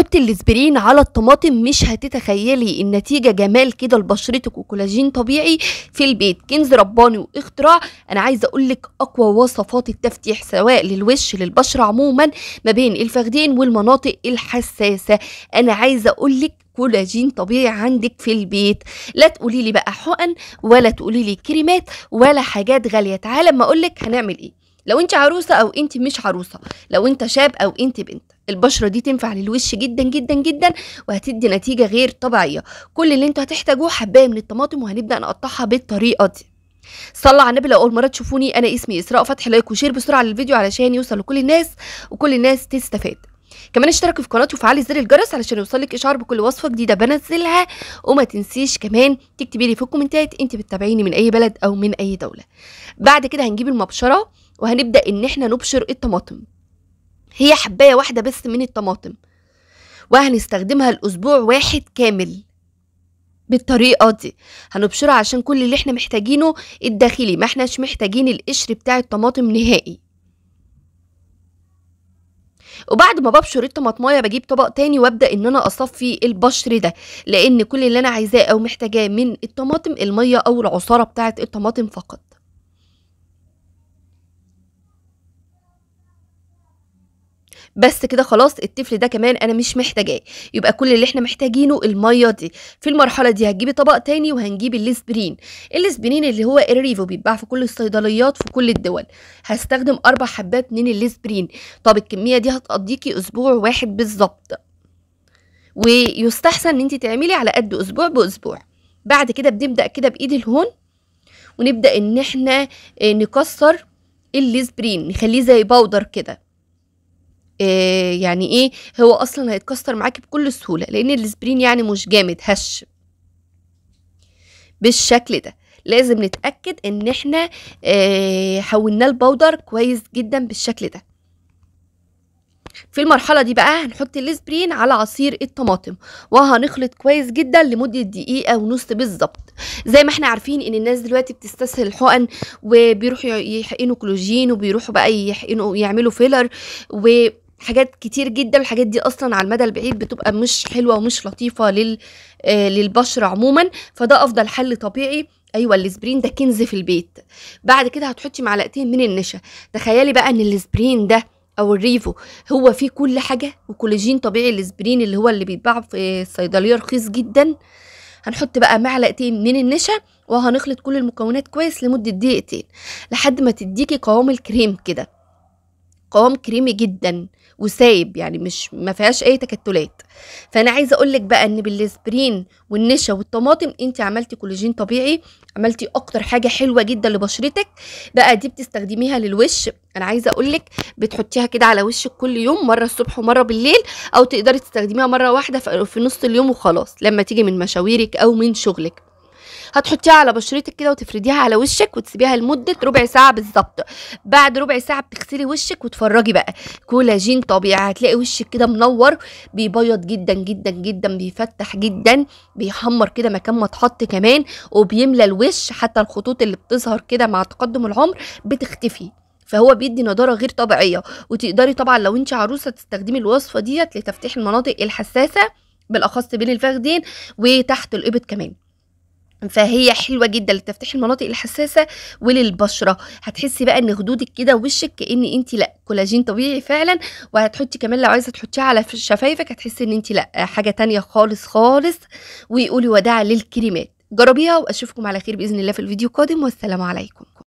حطي الاسبرين على الطماطم مش هتتخيلي النتيجة جمال كده لبشرتك وكولاجين طبيعي في البيت كنز رباني واختراع انا عايزة اقولك اقوى وصفات التفتيح سواء للوش للبشرة عموما ما بين الفخدين والمناطق الحساسة انا عايزة اقولك كولاجين طبيعي عندك في البيت لا تقولي لي بقى حقن ولا تقولي لي كريمات ولا حاجات غاليه تعالى اما اقولك هنعمل ايه لو انت عروسه او انت مش عروسه لو انت شاب او انت بنت البشره دي تنفع للوش جدا جدا جدا وهتدي نتيجه غير طبيعيه كل اللي انتوا هتحتاجوه حبايه من الطماطم وهنبدا نقطعها بالطريقه دي صلى على النبي لو اول مره تشوفوني انا اسمي اسراء فتحي لايك وشير بسرعه للفيديو علشان يوصل لكل الناس وكل الناس تستفاد كمان اشترك في قناتي وفعلي زر الجرس علشان يوصلك اشعار بكل وصفه جديده بنزلها وما تنسيش كمان تكتبي لي في الكومنتات انت بتتابعيني من اي بلد او من اي دوله بعد كده هنجيب المبشره وهنبدا ان احنا نبشر الطماطم هي حبايه واحده بس من الطماطم وهنستخدمها الاسبوع واحد كامل بالطريقه دي هنبشرها عشان كل اللي احنا محتاجينه الداخلي ما احناش محتاجين القشر بتاع الطماطم نهائي وبعد ما ببشر الطماطمايه بجيب طبق تاني وابدا ان انا اصفي البشر ده لان كل اللي انا عايزاه او محتاجاه من الطماطم الميه او العصاره بتاعه الطماطم فقط بس كده خلاص الطفل ده كمان انا مش محتاجاه يبقى كل اللي احنا محتاجينه الميه دي في المرحله دي هتجيبي طبق تاني وهنجيب الليسبرين الليسبرين اللي هو الريفو بيتباع في كل الصيدليات في كل الدول هستخدم اربع حبات من الليسبرين طب الكميه دي هتقضيكي اسبوع واحد بالظبط ويستحسن ان انت تعملي على قد اسبوع باسبوع بعد كده بنبدا كده بايد الهون ونبدا ان احنا آه، نكسر الليسبرين نخليه زي باودر كده آه، يعني ايه هو اصلا هيتكسر معاكي بكل سهوله لان الاسبرين يعني مش جامد هش بالشكل ده لازم نتاكد ان احنا آه، حولناه البودر كويس جدا بالشكل ده في المرحلة دي بقى هنحط الاسبرين على عصير الطماطم وهنخلط كويس جدا لمدة دقيقة ونص بالظبط زي ما احنا عارفين ان الناس دلوقتي بتستسهل الحقن وبيروحوا يحقنوا كولوجين وبيروحوا بقى يحقنوا يعملوا فيلر و حاجات كتير جدا الحاجات دي اصلا على المدى البعيد بتبقى مش حلوه ومش لطيفه لل آه، للبشره عموما فده افضل حل طبيعي ايوه الاسبرين ده كنز في البيت بعد كده هتحطي معلقتين من النشا تخيلي بقى ان السبرين ده او الريفو هو فيه كل حاجه وكولاجين طبيعي السبرين اللي هو اللي بيتباع في الصيدليه رخيص جدا هنحط بقى معلقتين من النشا وهنخلط كل المكونات كويس لمده دقيقتين لحد ما تديكي قوام الكريم كده قوام كريمي جدا وسايب يعني مش ما فيهاش اي تكتلات فانا عايزه اقول لك بقى ان بالاسبرين والنشا والطماطم انت عملتي كولاجين طبيعي عملتي اكتر حاجه حلوه جدا لبشرتك بقى دي بتستخدميها للوش انا عايزه اقول لك بتحطيها كده على وشك كل يوم مره الصبح ومره بالليل او تقدري تستخدميها مره واحده في نص اليوم وخلاص لما تيجي من مشاويرك او من شغلك هتحطيها على بشرتك كده وتفرديها على وشك وتسيبيها لمده ربع ساعه بالظبط بعد ربع ساعه بتغسلي وشك وتفرجي بقى كولاجين طبيعي هتلاقي وشك كده منور بيبيض جدا جدا جدا بيفتح جدا بيحمر كده مكان ما اتحط كمان وبيملى الوش حتى الخطوط اللي بتظهر كده مع تقدم العمر بتختفي فهو بيدي نضاره غير طبيعيه وتقدري طبعا لو انت عروسه تستخدمي الوصفه ديت لتفتيح المناطق الحساسه بالاخص بين الفخذين وتحت الابط كمان فهي حلوه جدا لتفتيح المناطق الحساسه وللبشره هتحسي بقى ان خدودك كده ووشك كان انت لا كولاجين طبيعي فعلا وهتحطي كمان لو عايزه تحطيه على شفايفك هتحسي ان انت لا حاجه تانية خالص خالص ويقولي وداع للكريمات جربيها واشوفكم على خير باذن الله في الفيديو القادم والسلام عليكم